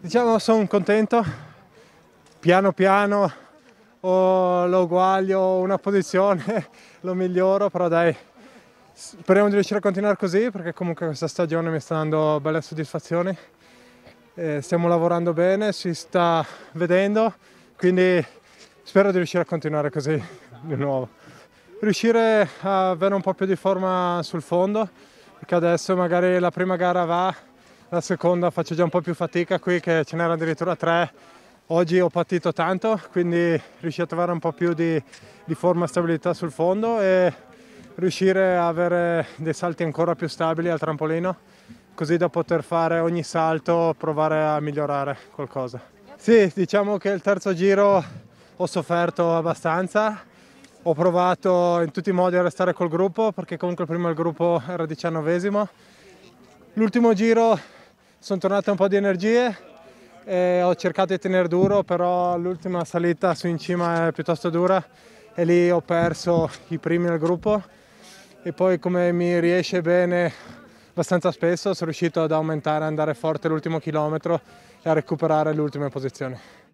Diciamo sono contento, piano piano oh, lo uguaglio una posizione, lo miglioro, però dai, speriamo di riuscire a continuare così perché comunque questa stagione mi sta dando belle soddisfazioni. Eh, stiamo lavorando bene, si sta vedendo, quindi spero di riuscire a continuare così di nuovo. Riuscire a avere un po' più di forma sul fondo, perché adesso magari la prima gara va la seconda faccio già un po' più fatica qui che ce n'erano addirittura tre. Oggi ho partito tanto, quindi riuscire a trovare un po' più di, di forma e stabilità sul fondo e riuscire a avere dei salti ancora più stabili al trampolino, così da poter fare ogni salto, provare a migliorare qualcosa. Sì, diciamo che il terzo giro ho sofferto abbastanza, ho provato in tutti i modi a restare col gruppo perché comunque prima il gruppo era diciannovesimo. L'ultimo giro sono tornate un po' di energie e ho cercato di tenere duro, però l'ultima salita su in cima è piuttosto dura e lì ho perso i primi nel gruppo e poi come mi riesce bene abbastanza spesso sono riuscito ad aumentare, andare forte l'ultimo chilometro e a recuperare le ultime posizioni.